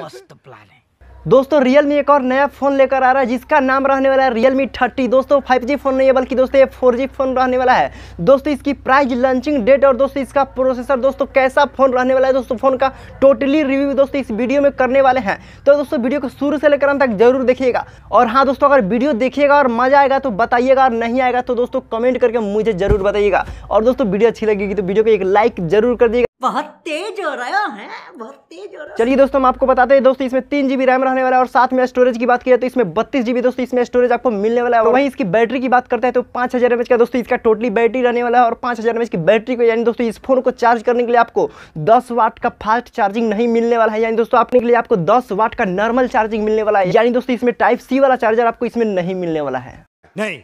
मस्त प्लान है दोस्तों रियलमी एक और नया फ़ोन लेकर आ रहा है जिसका नाम रहने वाला है रियलमी थर्टी दोस्तों 5G फ़ोन नहीं है बल्कि दोस्तों ये 4G फ़ोन रहने वाला है दोस्तों इसकी प्राइस लॉन्चिंग डेट और दोस्तों इसका प्रोसेसर दोस्तों कैसा फ़ोन रहने वाला है दोस्तों फ़ोन का टोटली रिव्यू दोस्तों इस वीडियो में करने वाले हैं तो दोस्तों वीडियो को शुरू से लेकर तक जरूर देखिएगा और हाँ दोस्तों अगर वीडियो देखिएगा और मज़ा आएगा तो बताइएगा और नहीं आएगा तो दोस्तों कमेंट करके मुझे ज़रूर बताइएगा और दोस्तों वीडियो अच्छी लगेगी तो वीडियो को एक लाइक जरूर कर दिएगा बहुत तेज हो रहा है बहुत तेज हो है चलिए दोस्तों हम आपको बताते हैं दोस्तों इसमें तीन जीबी रैम रहने वाला है और साथ में स्टोरेज की बात की जाए तो इसमें बत्तीस जीबी दोस्तों इसमें स्टोरेज आपको मिलने वाला है वहीं इसकी बैटरी की बात करते हैं तो पांच हजार एमएच का दोस्तों इसका टोटली बैटरी रहने वाला है और पांच हजार एमएच की बैटरी को यानी दोस्तों इस फोन को चार्ज करने के लिए आपको दस वाट का फास्ट चार्जिंग नहीं मिलने वाला है यानी दोस्तों आपने के लिए आपको दस वाट का नॉर्मल चार्जिंग मिलने वाला है यानी दोस्तों इसमें टाइप सी वाला चार्जर आपको इसमें नहीं मिलने वाला है नहीं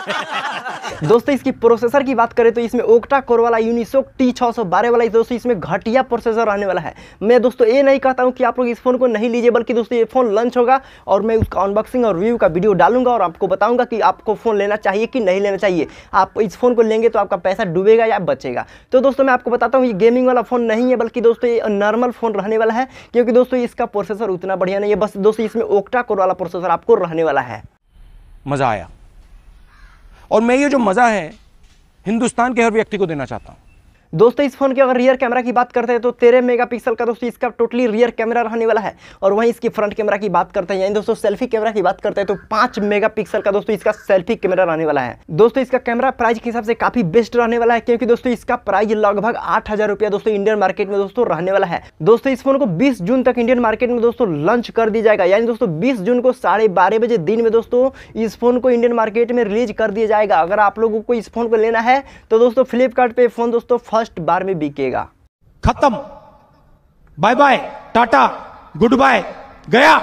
दोस्तों इसकी प्रोसेसर की बात करें तो इसमें ओक्टा कोर वाला यूनिसोक टी छः सौ बारह वाला दोस्तों इसमें घटिया प्रोसेसर रहने वाला है मैं दोस्तों ये नहीं कहता हूँ कि आप लोग इस फोन को नहीं लीजिए बल्कि दोस्तों ये फोन लॉन्च होगा और मैं उसका अनबॉक्सिंग और रिव्यू का वीडियो डालूंगा और आपको बताऊंगा कि आपको फोन लेना चाहिए कि नहीं लेना चाहिए आप इस फोन को लेंगे तो आपका पैसा डूबेगा या बचेगा तो दोस्तों मैं आपको बताता हूँ ये गेमिंग वाला फोन नहीं है बल्कि दोस्तों ये नॉर्मल फोन रहने वाला है क्योंकि दोस्तों इसका प्रोसेसर उतना बढ़िया नहीं है बस दोस्तों इसमें ओक्टा कोर वाला प्रोसेसर आपको रहने वाला है मज़ा आया और मैं ये जो मज़ा है हिंदुस्तान के हर व्यक्ति को देना चाहता हूँ दोस्तों इस फोन के अगर रियर कैमरा की बात करते हैं तो तेरह मेगापिक्सल का दोस्तों इसका टोटली रियर कैमरा रहने वाला है और वहीं इसकी फ्रंट कैमरा की बात करते हैं यानी दोस्तों सेल्फी कैमरा की बात करते हैं तो पांच मेगापिक्सल का दोस्तों इसका सेल्फी कैमरा रहने वाला है दोस्तों इसका कैमरा प्राइस के हिसाब से काफी बेस्ट रहने वाला है क्योंकि दोस्तों इसका प्राइस लगभग आठ रुपया दोस्तों इंडियन मार्केट में दोस्तों रहने वाला है दोस्तों इस फोन को बीस जून तक इंडियन मार्केट में दोस्तों लॉन्च कर दिया जाएगा यानी दोस्तों बीस जून को साढ़े बजे दिन में दोस्तों इस फोन को इंडियन मार्केट में रिलीज कर दिया जाएगा अगर आप लोगों को इस फोन को लेना है तो दोस्तों फ्लिपकार्ट फोन दोस्तों फर्स्ट बार में बिकेगा खत्म bye bye tata good bye गया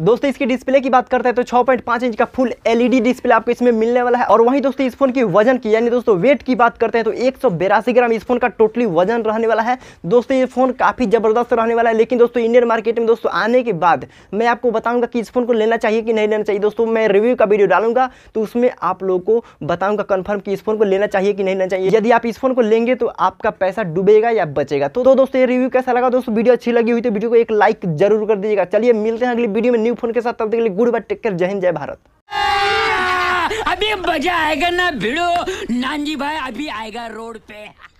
दोस्तों इसकी डिस्प्ले की बात करते हैं तो 6.5 इंच का फुल एलईडी डिस्प्ले आपको इसमें मिलने वाला है और वहीं दोस्तों इस फोन की वजन की यानी दोस्तों वेट की बात करते हैं तो एक ग्राम इस फोन का टोटली वजन रहने वाला है दोस्तों ये फोन काफ़ी ज़बरदस्त रहने वाला है लेकिन दोस्तों इंडियन मार्केट में दोस्तों आने के बाद मैं आपको बताऊंगा कि इस फोन को लेना चाहिए कि नहीं लेना चाहिए दोस्तों मैं रिव्यू का वीडियो डालूंगा तो उसमें आप लोग को बताऊंगा कन्फर्म कि इस फोन को लेना चाहिए कि नहीं लेना चाहिए यदि आप इस फोन को लेंगे तो आपका पैसा डूबेगा या बचेगा तो, तो दोस्तों ये रिव्यू कैसा लगा दोस्तों वीडियो अच्छी लगी हुई तो वीडियो को एक लाइक जरूर कर दीजिएगा चलिए मिलते हैं अगली वीडियो में न्यू फोन के साथ तब तक के लिए गुड बाय टेक केयर जय हिंद जय भारत अभी मजा आएगा ना भिड़ो नानजी भाई अभी आएगा रोड पे